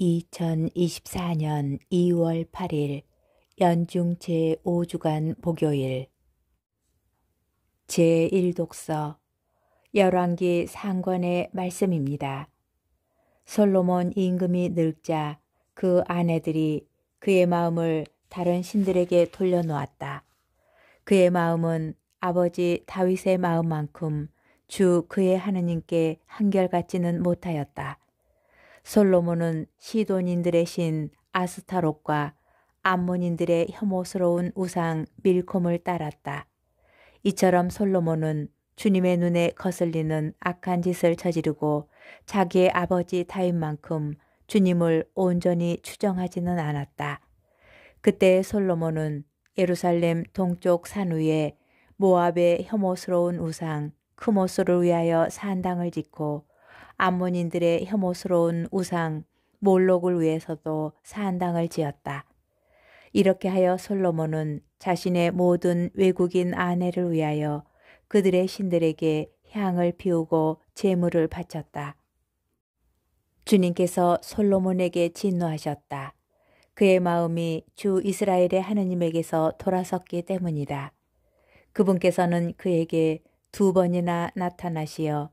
2024년 2월 8일 연중 제5주간 목요일 제1독서 열왕기 상권의 말씀입니다. 솔로몬 임금이 늙자 그 아내들이 그의 마음을 다른 신들에게 돌려놓았다. 그의 마음은 아버지 다윗의 마음만큼 주 그의 하느님께 한결같지는 못하였다. 솔로몬은 시돈인들의 신 아스타롯과 암몬인들의 혐오스러운 우상 밀콤을 따랐다. 이처럼 솔로몬은 주님의 눈에 거슬리는 악한 짓을 저지르고 자기의 아버지 다윗만큼 주님을 온전히 추정하지는 않았다. 그때 솔로몬은 예루살렘 동쪽 산 위에 모압의 혐오스러운 우상 크모스를 위하여 산당을 짓고 암몬인들의 혐오스러운 우상 몰록을 위해서도 사한당을 지었다. 이렇게 하여 솔로몬은 자신의 모든 외국인 아내를 위하여 그들의 신들에게 향을 피우고 제물을 바쳤다. 주님께서 솔로몬에게 진노하셨다. 그의 마음이 주 이스라엘의 하느님에게서 돌아섰기 때문이다. 그분께서는 그에게 두 번이나 나타나시어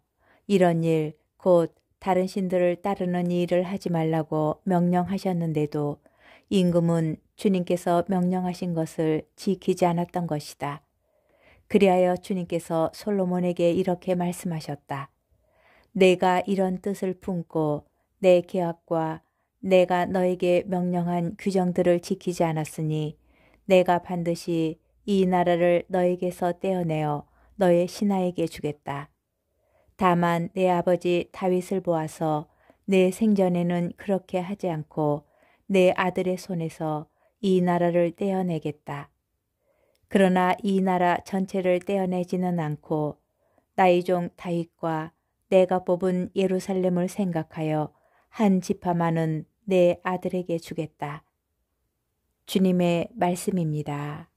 이런 일곧 다른 신들을 따르는 일을 하지 말라고 명령하셨는데도 임금은 주님께서 명령하신 것을 지키지 않았던 것이다. 그리하여 주님께서 솔로몬에게 이렇게 말씀하셨다. 내가 이런 뜻을 품고 내 계약과 내가 너에게 명령한 규정들을 지키지 않았으니 내가 반드시 이 나라를 너에게서 떼어내어 너의 신하에게 주겠다. 다만 내 아버지 다윗을 보아서 내 생전에는 그렇게 하지 않고 내 아들의 손에서 이 나라를 떼어내겠다. 그러나 이 나라 전체를 떼어내지는 않고 나의 종 다윗과 내가 뽑은 예루살렘을 생각하여 한 지파만은 내 아들에게 주겠다. 주님의 말씀입니다.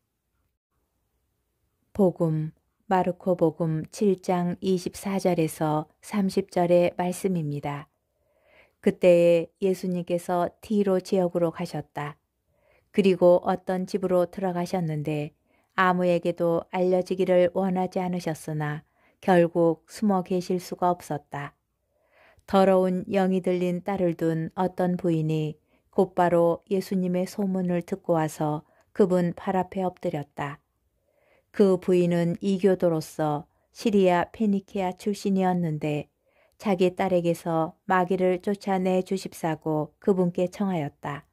복음 마르코 복음 7장 24절에서 30절의 말씀입니다. 그때에 예수님께서 티로 지역으로 가셨다. 그리고 어떤 집으로 들어가셨는데 아무에게도 알려지기를 원하지 않으셨으나 결국 숨어 계실 수가 없었다. 더러운 영이 들린 딸을 둔 어떤 부인이 곧바로 예수님의 소문을 듣고 와서 그분 발 앞에 엎드렸다. 그 부인은 이교도로서 시리아 페니키아 출신이었는데 자기 딸에게서 마귀를 쫓아내 주십사고 그분께 청하였다.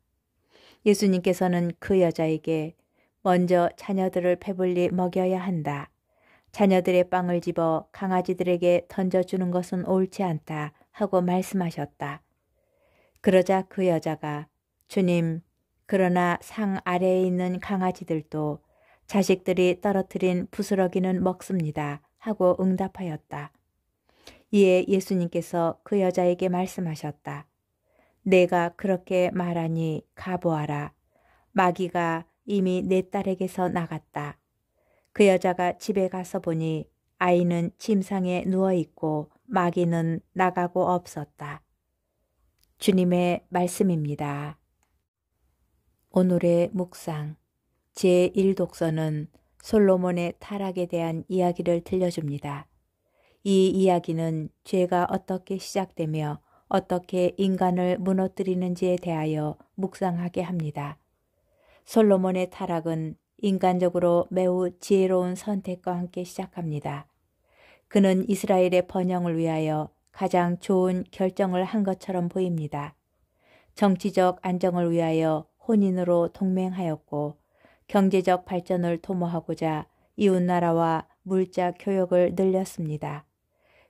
예수님께서는 그 여자에게 먼저 자녀들을 배불리 먹여야 한다. 자녀들의 빵을 집어 강아지들에게 던져주는 것은 옳지 않다 하고 말씀하셨다. 그러자 그 여자가 주님, 그러나 상 아래에 있는 강아지들도 자식들이 떨어뜨린 부스러기는 먹습니다. 하고 응답하였다. 이에 예수님께서 그 여자에게 말씀하셨다. 내가 그렇게 말하니 가보아라. 마귀가 이미 내 딸에게서 나갔다. 그 여자가 집에 가서 보니 아이는 침상에 누워 있고 마귀는 나가고 없었다. 주님의 말씀입니다. 오늘의 묵상 제1독서는 솔로몬의 타락에 대한 이야기를 들려줍니다. 이 이야기는 죄가 어떻게 시작되며 어떻게 인간을 무너뜨리는지에 대하여 묵상하게 합니다. 솔로몬의 타락은 인간적으로 매우 지혜로운 선택과 함께 시작합니다. 그는 이스라엘의 번영을 위하여 가장 좋은 결정을 한 것처럼 보입니다. 정치적 안정을 위하여 혼인으로 동맹하였고 경제적 발전을 도모하고자 이웃나라와 물자 교역을 늘렸습니다.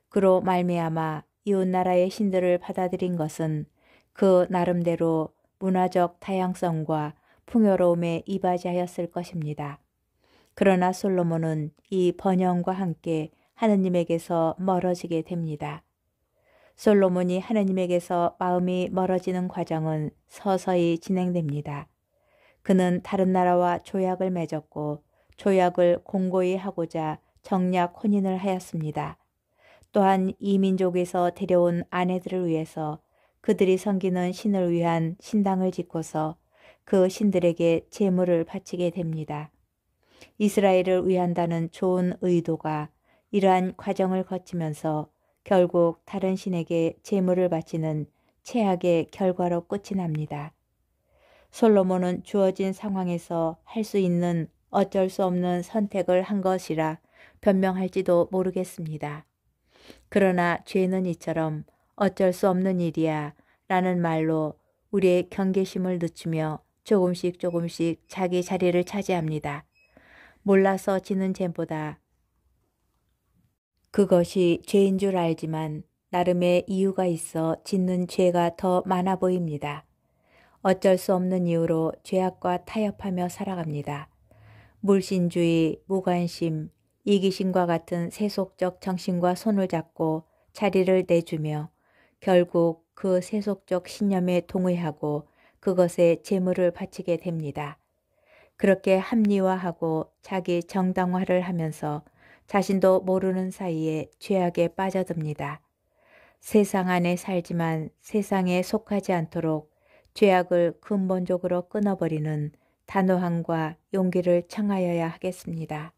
그로 말미암아 이웃나라의 신들을 받아들인 것은 그 나름대로 문화적 다양성과 풍요로움에 이바지하였을 것입니다. 그러나 솔로몬은 이 번영과 함께 하느님에게서 멀어지게 됩니다. 솔로몬이 하느님에게서 마음이 멀어지는 과정은 서서히 진행됩니다. 그는 다른 나라와 조약을 맺었고 조약을 공고히 하고자 정략 혼인을 하였습니다. 또한 이 민족에서 데려온 아내들을 위해서 그들이 섬기는 신을 위한 신당을 짓고서 그 신들에게 제물을 바치게 됩니다. 이스라엘을 위한다는 좋은 의도가 이러한 과정을 거치면서 결국 다른 신에게 제물을 바치는 최악의 결과로 끝이 납니다. 솔로몬은 주어진 상황에서 할 수 있는 어쩔 수 없는 선택을 한 것이라 변명할지도 모르겠습니다. 그러나 죄는 이처럼 어쩔 수 없는 일이야 라는 말로 우리의 경계심을 늦추며 조금씩 조금씩 자기 자리를 차지합니다. 몰라서 지는 죄보다 그것이 죄인 줄 알지만 나름의 이유가 있어 짓는 죄가 더 많아 보입니다. 어쩔 수 없는 이유로 죄악과 타협하며 살아갑니다. 물신주의, 무관심, 이기심과 같은 세속적 정신과 손을 잡고 자리를 내주며 결국 그 세속적 신념에 동의하고 그것에 재물을 바치게 됩니다. 그렇게 합리화하고 자기 정당화를 하면서 자신도 모르는 사이에 죄악에 빠져듭니다. 세상 안에 살지만 세상에 속하지 않도록 죄악을 근본적으로 끊어버리는 단호함과 용기를 청하여야 하겠습니다.